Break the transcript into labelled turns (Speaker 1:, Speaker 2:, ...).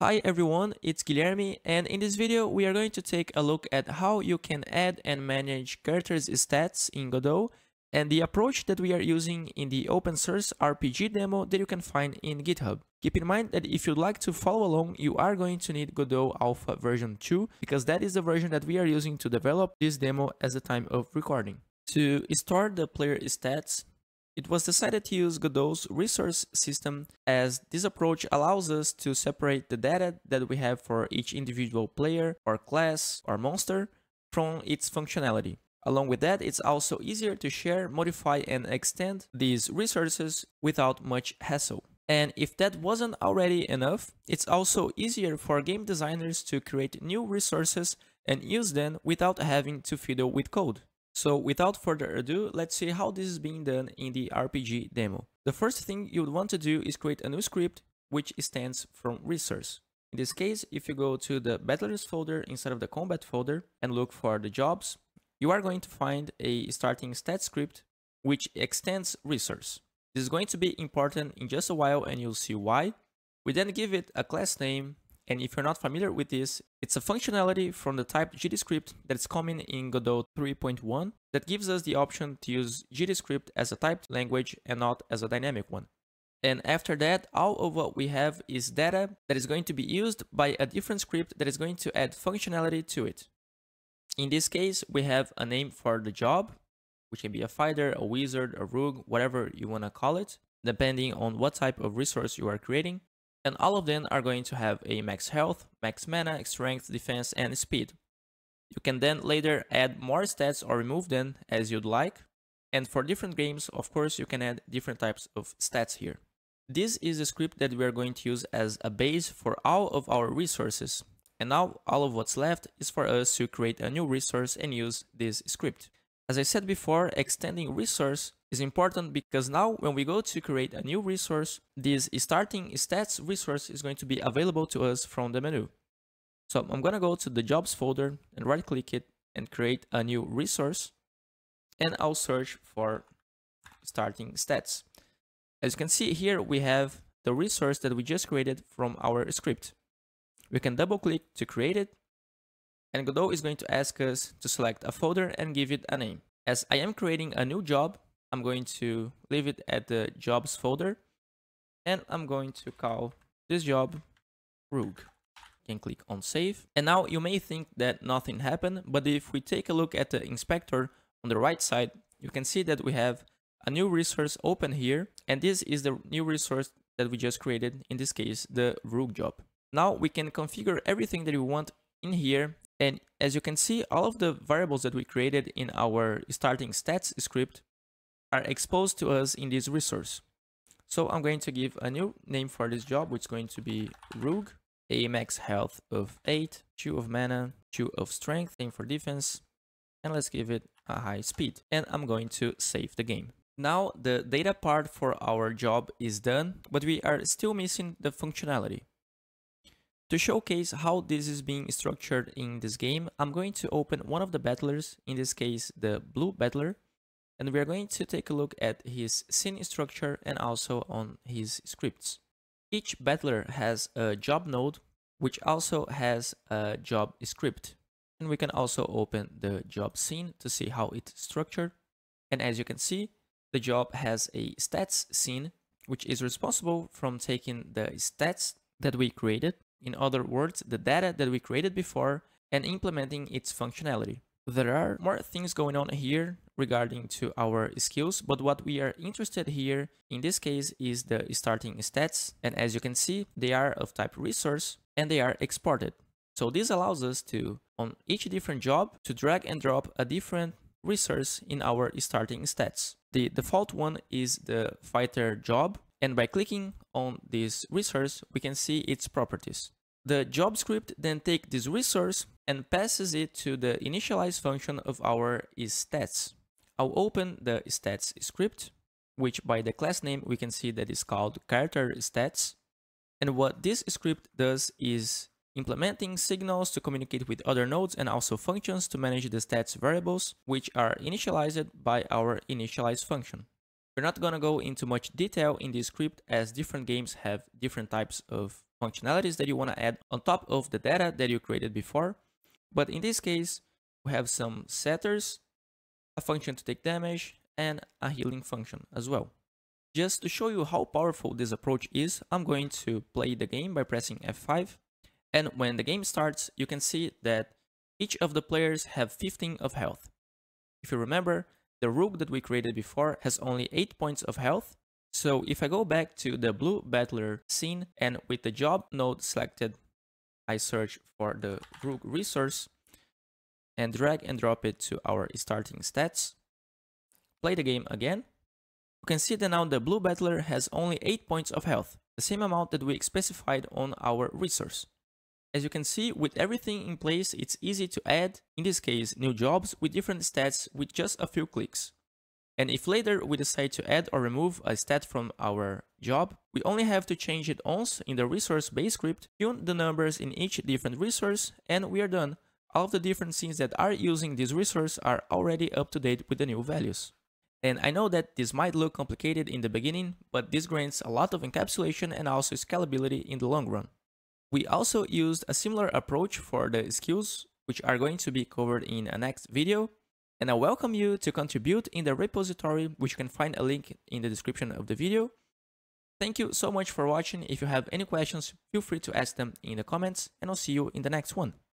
Speaker 1: Hi everyone, it's Guilherme and in this video we are going to take a look at how you can add and manage characters stats in Godot and the approach that we are using in the open source RPG demo that you can find in GitHub. Keep in mind that if you'd like to follow along, you are going to need Godot Alpha version 2 because that is the version that we are using to develop this demo as the time of recording. To store the player stats, it was decided to use Godot's resource system as this approach allows us to separate the data that we have for each individual player or class or monster from its functionality. Along with that, it's also easier to share, modify and extend these resources without much hassle. And if that wasn't already enough, it's also easier for game designers to create new resources and use them without having to fiddle with code. So without further ado, let's see how this is being done in the RPG demo. The first thing you would want to do is create a new script which stands from resource. In this case, if you go to the Battlers folder instead of the Combat folder and look for the jobs, you are going to find a starting stat script which extends resource. This is going to be important in just a while and you'll see why. We then give it a class name, and if you're not familiar with this, it's a functionality from the type GDScript that's coming in Godot 3.1 that gives us the option to use GDScript as a typed language and not as a dynamic one. And after that, all of what we have is data that is going to be used by a different script that is going to add functionality to it. In this case, we have a name for the job, which can be a fighter, a wizard, a rogue, whatever you want to call it, depending on what type of resource you are creating and all of them are going to have a max health, max mana, strength, defense, and speed. You can then later add more stats or remove them as you'd like, and for different games, of course, you can add different types of stats here. This is the script that we are going to use as a base for all of our resources, and now all of what's left is for us to create a new resource and use this script. As I said before, extending resource is important because now when we go to create a new resource, this starting stats resource is going to be available to us from the menu. So I'm going to go to the jobs folder and right click it and create a new resource. And I'll search for starting stats. As you can see here, we have the resource that we just created from our script. We can double click to create it and Godot is going to ask us to select a folder and give it a name. As I am creating a new job, I'm going to leave it at the jobs folder and I'm going to call this job Rogue. can click on save. And now you may think that nothing happened, but if we take a look at the inspector on the right side, you can see that we have a new resource open here. And this is the new resource that we just created, in this case, the Rogue job. Now we can configure everything that we want in here. And as you can see, all of the variables that we created in our starting stats script are exposed to us in this resource. So I'm going to give a new name for this job, which is going to be Rogue, a max health of 8, 2 of mana, 2 of strength, and for defense, and let's give it a high speed. And I'm going to save the game. Now the data part for our job is done, but we are still missing the functionality. To showcase how this is being structured in this game, I'm going to open one of the battlers, in this case the blue battler, and we are going to take a look at his scene structure and also on his scripts. Each battler has a job node, which also has a job script. And we can also open the job scene to see how it's structured. And as you can see, the job has a stats scene, which is responsible from taking the stats that we created in other words, the data that we created before and implementing its functionality. There are more things going on here regarding to our skills, but what we are interested here in this case is the starting stats. And as you can see, they are of type resource and they are exported. So this allows us to, on each different job, to drag and drop a different resource in our starting stats. The default one is the fighter job, and by clicking on this resource, we can see its properties. The job script then takes this resource and passes it to the initialize function of our stats. I'll open the stats script, which by the class name we can see that is called character stats. And what this script does is implementing signals to communicate with other nodes and also functions to manage the stats variables, which are initialized by our initialize function. We're not gonna go into much detail in this script as different games have different types of functionalities that you want to add on top of the data that you created before. But in this case, we have some setters, a function to take damage, and a healing function as well. Just to show you how powerful this approach is, I'm going to play the game by pressing F5. And when the game starts, you can see that each of the players have 15 of health. If you remember, the rogue that we created before has only 8 points of health, so if I go back to the blue battler scene and with the job node selected, I search for the rook resource and drag and drop it to our starting stats. Play the game again. You can see that now the blue battler has only 8 points of health, the same amount that we specified on our resource. As you can see, with everything in place, it's easy to add, in this case, new jobs with different stats with just a few clicks. And if later we decide to add or remove a stat from our job, we only have to change it once in the resource base script, tune the numbers in each different resource, and we are done. All of the different scenes that are using this resource are already up to date with the new values. And I know that this might look complicated in the beginning, but this grants a lot of encapsulation and also scalability in the long run. We also used a similar approach for the skills, which are going to be covered in a next video, and I welcome you to contribute in the repository, which you can find a link in the description of the video. Thank you so much for watching. If you have any questions, feel free to ask them in the comments, and I'll see you in the next one.